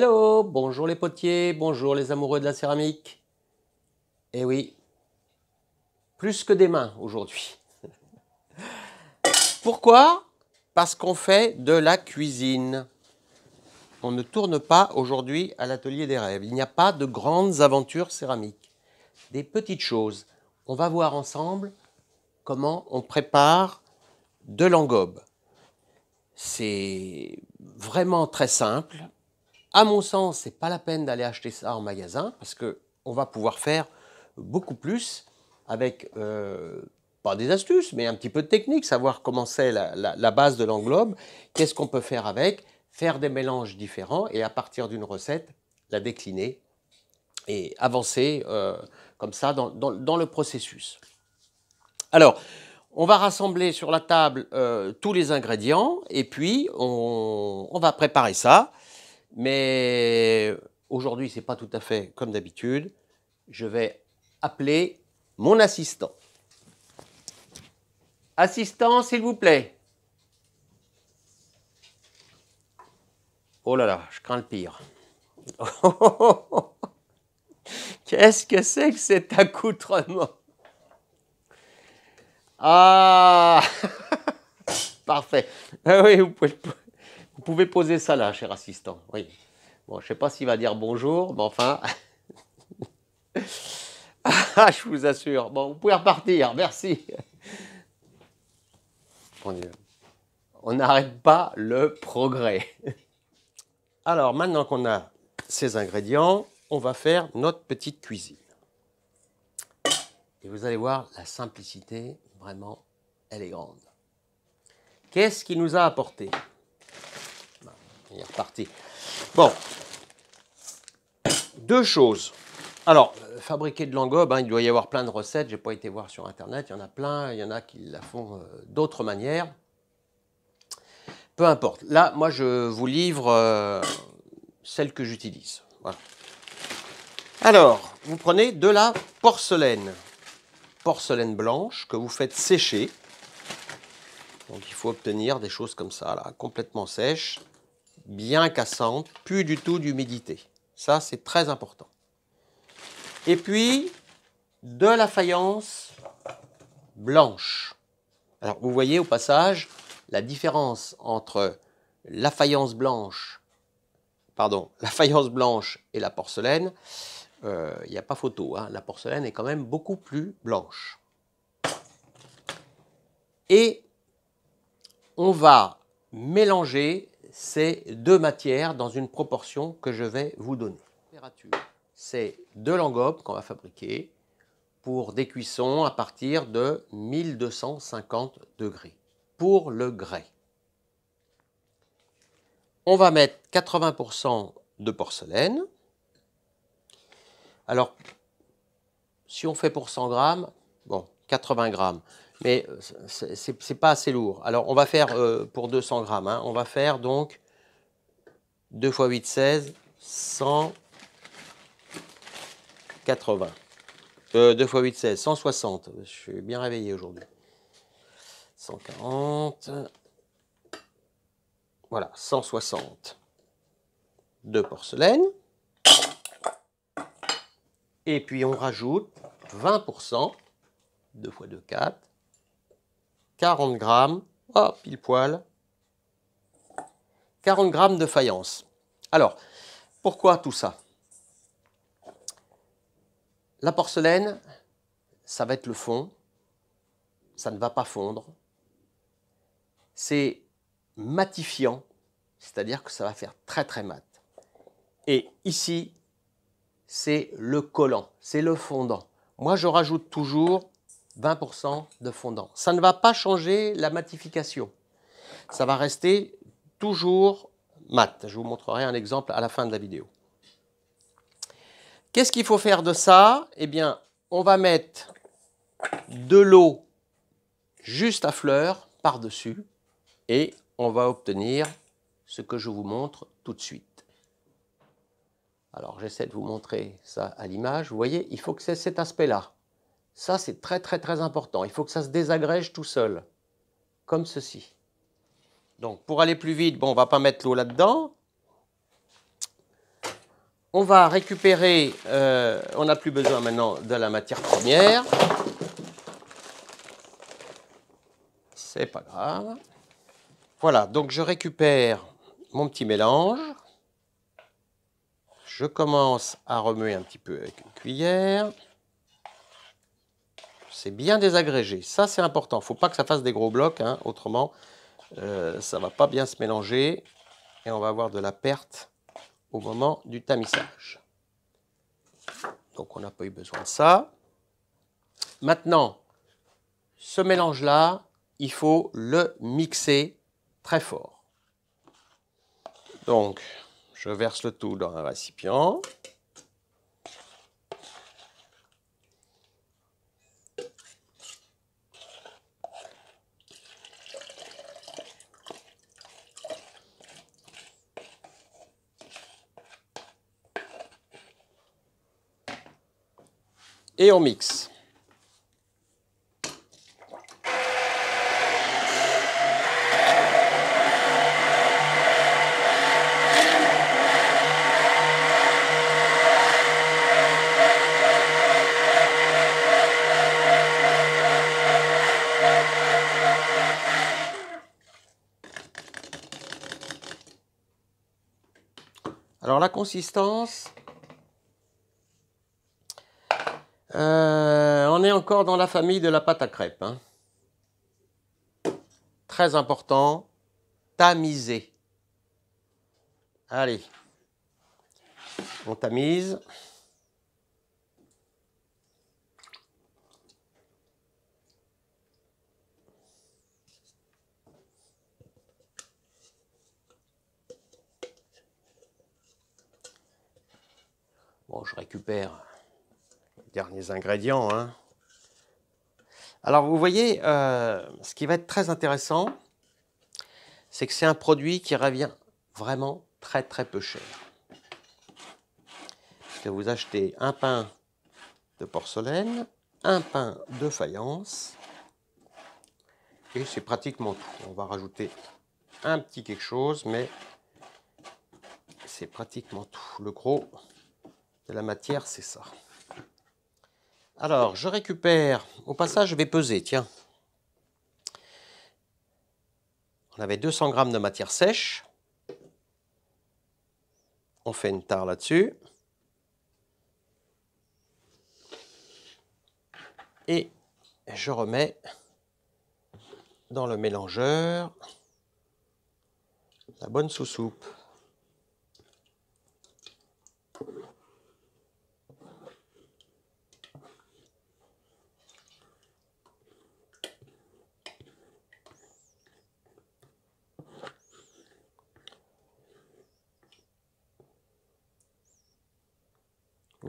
Hello, bonjour les potiers, bonjour les amoureux de la céramique. Eh oui, plus que des mains aujourd'hui. Pourquoi Parce qu'on fait de la cuisine. On ne tourne pas aujourd'hui à l'atelier des rêves. Il n'y a pas de grandes aventures céramiques. Des petites choses. On va voir ensemble comment on prépare de l'engobe. C'est vraiment très simple à mon sens, c'est pas la peine d'aller acheter ça en magasin parce que on va pouvoir faire beaucoup plus avec euh, pas des astuces, mais un petit peu de technique, savoir comment c'est la, base de l'englobe, qu'est-ce qu'on peut faire avec, faire des mélanges différents et à partir d'une recette, la décliner et avancer euh, comme ça dans, le processus. Alors, on va rassembler sur la table euh, tous les ingrédients et puis on va préparer ça mais aujourd'hui, ce n'est pas tout à fait comme d'habitude. Je vais appeler mon assistant. Assistant, s'il vous plaît. Oh là là, je crains le pire. Qu'est-ce que c'est que cet accoutrement Ah Parfait. Ah oui, vous pouvez le pouvez poser ça là, cher assistant. Oui. Bon, je ne sais pas s'il va dire bonjour, mais enfin. Ah, je vous assure. Bon, vous pouvez repartir. Merci. On n'arrête pas le progrès. Alors, maintenant qu'on a ces ingrédients, on va faire notre petite cuisine. Et vous allez voir, la simplicité, vraiment, elle est grande. Qu'est-ce qui nous a apporté il est reparti. Bon. Deux choses. Alors, fabriquer de l'engobe, hein, il doit y avoir plein de recettes. Je n'ai pas été voir sur Internet. Il y en a plein. Il y en a qui la font euh, d'autres manières. Peu importe. Là, moi, je vous livre euh, celle que j'utilise. Voilà. Alors, vous prenez de la porcelaine. Porcelaine blanche que vous faites sécher. Donc il faut obtenir des choses comme ça, là, complètement sèches bien cassante, plus du tout d'humidité. Ça, c'est très important. Et puis, de la faïence blanche. Alors, vous voyez au passage la différence entre la faïence blanche, pardon, la faïence blanche et la porcelaine. Euh, il n'y a pas photo, hein. la porcelaine est quand même beaucoup plus blanche. Et on va mélanger c'est deux matières dans une proportion que je vais vous donner. c'est de l'engobe qu'on va fabriquer pour des cuissons à partir de 1250 degrés pour le grès. On va mettre 80% de porcelaine. Alors, si on fait pour 100 grammes, bon, 80 grammes, mais euh, c'est pas assez lourd. Alors on va faire euh, pour 200 grammes, hein, on va faire donc 2 x 8, 16, 180. 2 x 8, 16, 160. Je suis bien réveillé aujourd'hui. 140. Voilà, 160 de porcelaine. Et puis on rajoute 20%, 2 x 2, 4, 40 grammes, pile poil, 40 grammes de faïence. Alors, pourquoi tout ça La porcelaine, ça va être le fond, ça ne va pas fondre, c'est matifiant, c'est-à-dire que ça va faire très très mat. Et ici, c'est le collant, c'est le fondant. Moi, je rajoute toujours 20% de fondant. Ça ne va pas changer la matification. Ça va rester toujours mat. Je vous montrerai un exemple à la fin de la vidéo. Qu'est-ce qu'il faut faire de ça Eh bien, on va mettre de l'eau juste à fleur par-dessus et on va obtenir ce que je vous montre tout de suite. Alors j'essaie de vous montrer ça à l'image. Vous voyez, il faut que c'est cet aspect-là. Ça, c'est très très très important. Il faut que ça se désagrège tout seul, comme ceci. Donc, pour aller plus vite, bon, on ne va pas mettre l'eau là-dedans. On va récupérer, euh, on n'a plus besoin maintenant de la matière première. C'est pas grave. Voilà, donc je récupère mon petit mélange. Je commence à remuer un petit peu avec une cuillère. C'est bien désagrégé. Ça, c'est important. Il ne faut pas que ça fasse des gros blocs. Hein. Autrement, euh, ça ne va pas bien se mélanger. Et on va avoir de la perte au moment du tamissage. Donc, on n'a pas eu besoin de ça. Maintenant, ce mélange-là, il faut le mixer très fort. Donc, je verse le tout dans un récipient. et on mixe. Alors la consistance, Euh, on est encore dans la famille de la pâte à crêpes. Hein. Très important, tamiser. Allez, on tamise. Bon, je récupère derniers ingrédients. Hein. Alors vous voyez, euh, ce qui va être très intéressant, c'est que c'est un produit qui revient vraiment très très peu cher. vous achetez un pain de porcelaine, un pain de faïence, et c'est pratiquement tout. On va rajouter un petit quelque chose, mais c'est pratiquement tout. Le gros de la matière, c'est ça. Alors, je récupère. Au passage, je vais peser, tiens. On avait 200 grammes de matière sèche. On fait une tare là-dessus. Et je remets dans le mélangeur la bonne sous-soupe.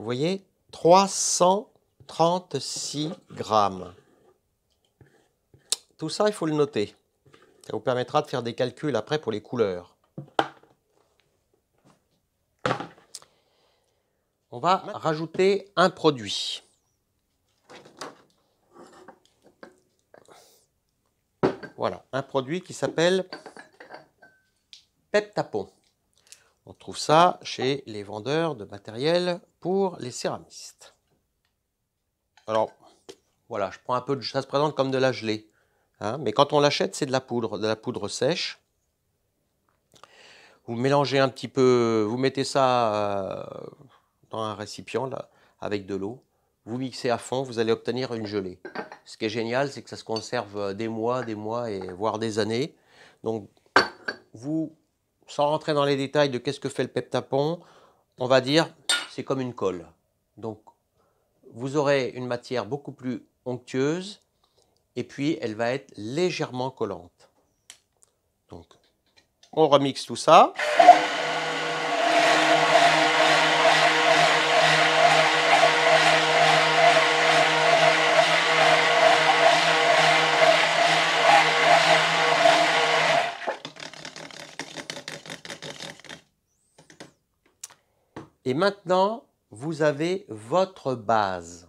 Vous voyez 336 grammes. Tout ça, il faut le noter. Ça vous permettra de faire des calculs après pour les couleurs. On va rajouter un produit. Voilà, un produit qui s'appelle Tapon. On trouve ça chez les vendeurs de matériel pour les céramistes. Alors, voilà, je prends un peu de... Ça se présente comme de la gelée. Hein, mais quand on l'achète, c'est de la poudre, de la poudre sèche. Vous mélangez un petit peu, vous mettez ça euh, dans un récipient avec de l'eau, vous mixez à fond, vous allez obtenir une gelée. Ce qui est génial, c'est que ça se conserve euh, des mois, des mois et voire des années. Donc vous sans rentrer dans les détails de qu'est-ce que fait le peptapon, on va dire c'est comme une colle. Donc vous aurez une matière beaucoup plus onctueuse et puis elle va être légèrement collante. Donc on remixe tout ça. Et maintenant, vous avez votre base.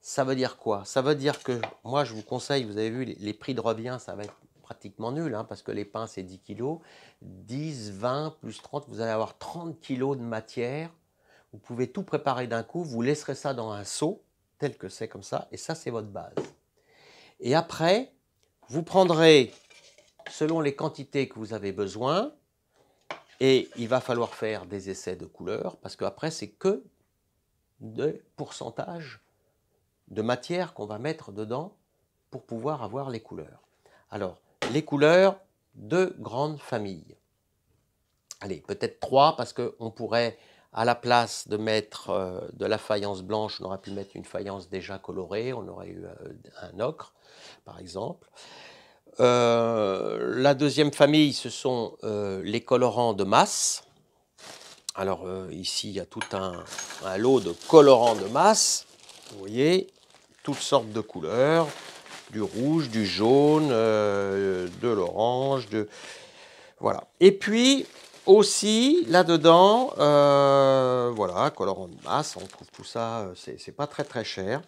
Ça veut dire quoi Ça veut dire que moi, je vous conseille, vous avez vu, les, prix de revient, ça va être pratiquement nul, hein, parce que les pains, c'est 10 kg. 10, 20, plus 30, vous allez avoir 30 kg de matière. Vous pouvez tout préparer d'un coup, vous laisserez ça dans un seau, tel que c'est comme ça, et ça, c'est votre base. Et après, vous prendrez, selon les quantités que vous avez besoin, et il va falloir faire des essais de couleurs, parce qu'après, c'est que des pourcentages de matière qu'on va mettre dedans pour pouvoir avoir les couleurs. Alors, les couleurs, de grandes familles. Allez, peut-être trois, parce qu'on pourrait, à la place de mettre euh, de la faïence blanche, on aurait pu mettre une faïence déjà colorée, on aurait eu euh, un ocre, par exemple. Euh, la deuxième famille, ce sont euh, les colorants de masse. Alors euh, ici, il y a tout un, lot de colorants de masse. Vous voyez, toutes sortes de couleurs, du rouge, du jaune, de l'orange, de... Voilà. Et puis, aussi, là-dedans, voilà, colorants de masse, on trouve tout ça, c'est pas très très cher.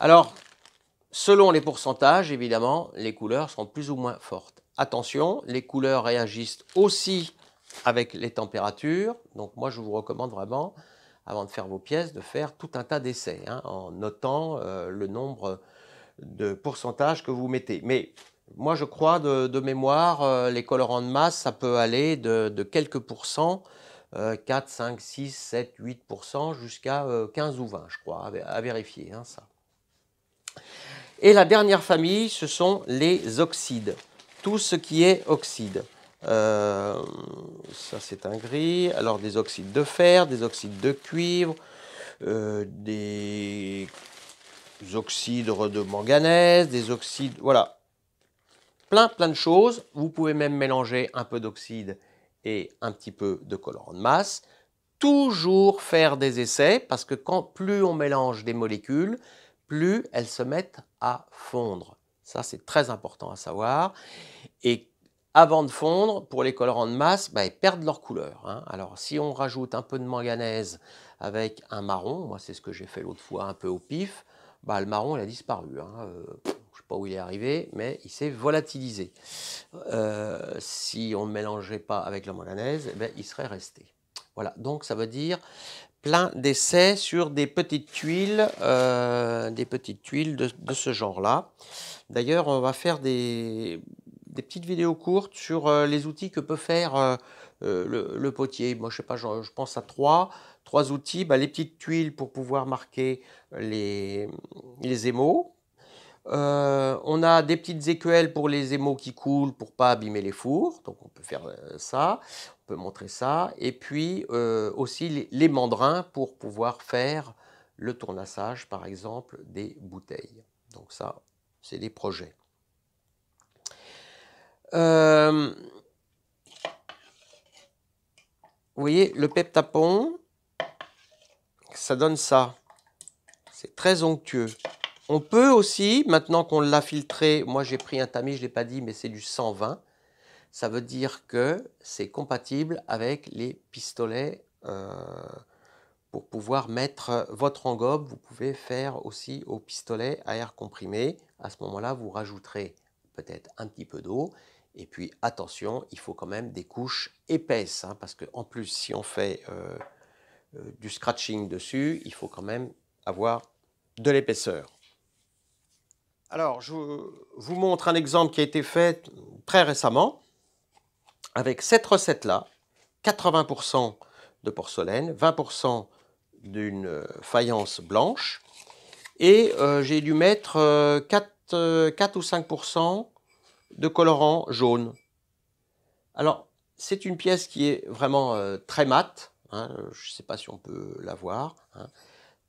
Alors, Selon les pourcentages, évidemment, les couleurs sont plus ou moins fortes. Attention, les couleurs réagissent aussi avec les températures. Donc moi, je vous recommande vraiment, avant de faire vos pièces, de faire tout un tas d'essais hein, en notant euh, le nombre de pourcentages que vous mettez. Mais moi, je crois de, mémoire, euh, les colorants de masse, ça peut aller de, quelques pourcents, 4, 5, 6, 7, 8 jusqu'à 15 euh, ou 20, je crois, à, vérifier hein, ça. Et la dernière famille, ce sont les oxydes. Tout ce qui est oxyde. Euh, ça, c'est un gris. Alors, des oxydes de fer, des oxydes de cuivre, euh, des oxydes de manganèse, des oxydes... Voilà. Plein, plein de choses. Vous pouvez même mélanger un peu d'oxyde et un petit peu de colorant de masse. Toujours faire des essais, parce que quand plus on mélange des molécules, plus elles se mettent à fondre. Ça, c'est très important à savoir. Et avant de fondre, pour les colorants de masse, bah, elles perdent leur couleur. Hein. Alors, si on rajoute un peu de manganèse avec un marron, moi, c'est ce que j'ai fait l'autre fois un peu au pif, bah, le marron, il a disparu. Hein. Euh, je ne sais pas où il est arrivé, mais il s'est volatilisé. Euh, si on ne mélangeait pas avec le manganèse, eh ben, il serait resté. Voilà, donc ça veut dire plein d'essais sur des petites tuiles, euh, des petites tuiles de, ce genre-là. D'ailleurs, on va faire des, petites vidéos courtes sur euh, les outils que peut faire euh, le, potier. Moi, je sais pas, je, pense à trois, trois outils. Bah, les petites tuiles pour pouvoir marquer les, les émaux. Euh, on a des petites écuelles pour les émaux qui coulent pour pas abîmer les fours. Donc on peut faire euh, ça, on peut montrer ça. Et puis euh, aussi les, mandrins pour pouvoir faire le tournassage par exemple des bouteilles. Donc ça, c'est des projets. vous voyez, le peptapon, ça donne ça. C'est très onctueux. On peut aussi, maintenant qu'on l'a filtré, moi j'ai pris un tamis, je ne l'ai pas dit, mais c'est du 120. Ça veut dire que c'est compatible avec les pistolets euh, pour pouvoir mettre votre engobe. Vous pouvez faire aussi au pistolet à air comprimé. À ce moment-là, vous rajouterez peut-être un petit peu d'eau. Et puis attention, il faut quand même des couches épaisses, hein, parce qu'en plus, si on fait euh, euh, du scratching dessus, il faut quand même avoir de l'épaisseur. Alors, je vous montre un exemple qui a été fait très récemment. Avec cette recette-là, 80% de porcelaine, 20% d'une euh, faïence blanche, et euh, j'ai dû mettre 4, euh, ou 5% de colorant jaune. Alors, c'est une pièce qui est vraiment très mate. Hein, je ne sais pas si on peut la voir. Hein.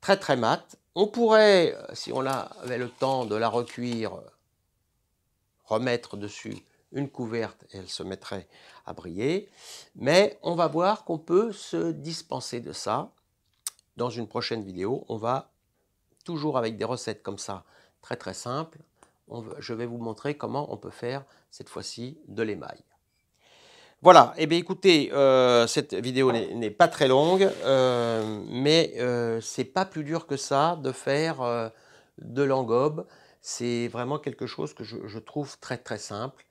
très très mate. On pourrait, euh, si on avait le temps de la recuire, euh, remettre dessus une couverte et elle se mettrait à briller. Mais on va voir qu'on peut se dispenser de ça. Dans une prochaine vidéo, on va toujours avec des recettes comme ça, très très simples. je vais vous montrer comment on peut faire cette fois-ci de l'émail. Voilà, et eh bien écoutez, euh, cette vidéo n'est pas très longue, euh, mais ce euh, c'est pas plus dur que ça de faire de l'engobe. C'est vraiment quelque chose que je, trouve très très simple.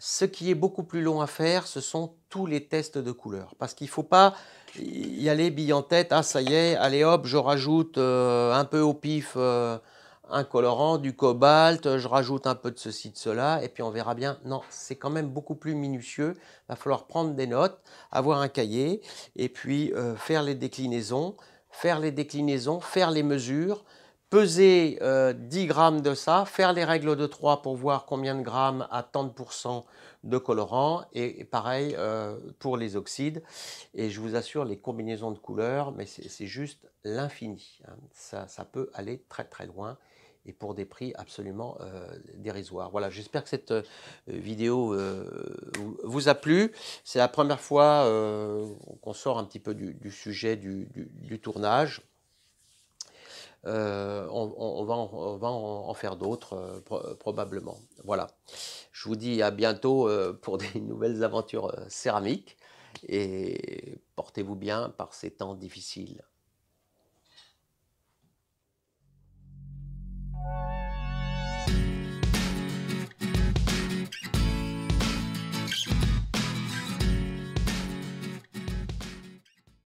Ce qui est beaucoup plus long à faire, ce sont tous les tests de couleurs. Parce qu'il ne faut pas y aller bille en tête, ah ça y est, allez hop, je rajoute un peu au pif un colorant, du cobalt, je rajoute un peu de ceci, de cela, et puis on verra bien. Non, c'est quand même beaucoup plus minutieux. Il va falloir prendre des notes, avoir un cahier, et puis euh, faire les déclinaisons, faire les déclinaisons, faire les mesures, peser 10 euh, grammes de ça, faire les règles de 3 pour voir combien de grammes à tant de pourcents de colorant, et, pareil euh, pour les oxydes. Et je vous assure, les combinaisons de couleurs, mais c'est juste l'infini. Hein. ça peut aller très très loin et pour des prix absolument euh, dérisoires. Voilà, j'espère que cette euh, vidéo euh, vous a plu. C'est la première fois qu'on sort un petit peu du, sujet du, tournage. on, va en, faire d'autres probablement. Voilà. Je vous dis à bientôt pour des nouvelles aventures céramiques et portez-vous bien par ces temps difficiles. Thank you.